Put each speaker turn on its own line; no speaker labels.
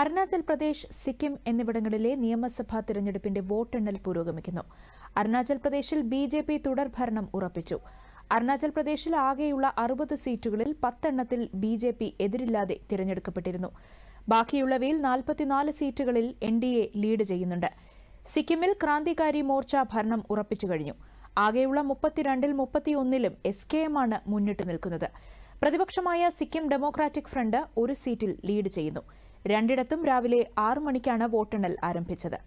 അരുണാചൽ പ്രദേശ് സിക്കിം എന്നിവിടങ്ങളിലെ നിയമസഭാ തിരഞ്ഞെടുപ്പിന്റെ വോട്ടെണ്ണൽ പുരോഗമിക്കുന്നു അരുണാചൽ പ്രദേശിൽ ബി ജെ പി തുടർഭരണം ഉറപ്പിച്ചു അരുണാചൽ പ്രദേശിൽ ആകെയുള്ള അറുപത് സീറ്റുകളിൽ പത്തെണ്ണത്തിൽ ബി ജെ പി എതിരില്ലാതെ തിരഞ്ഞെടുക്കപ്പെട്ടിരുന്നു ബാക്കിയുള്ളവയിൽ നാൽപ്പത്തിനാല് സീറ്റുകളിൽ എൻ ഡി എ ലീഡ് ചെയ്യുന്നുണ്ട് സിക്കിമിൽ ക്രാന്തികാരി മോർച്ച ഭരണം ഉറപ്പിച്ചു കഴിഞ്ഞു ആകെയുള്ള മുപ്പത്തിരണ്ടിൽ മുപ്പത്തിയൊന്നിലും എസ് കെ എം ആണ് മുന്നിട്ട് നിൽക്കുന്നത് പ്രതിപക്ഷമായ സിക്കിം ഡെമോക്രാറ്റിക് ഫ്രണ്ട് ഒരു സീറ്റിൽ ലീഡ് ചെയ്യുന്നു രണ്ടിടത്തും രാവിലെ ആറു മണിക്കാണ് വോട്ടെണ്ണൽ ആരംഭിച്ചത്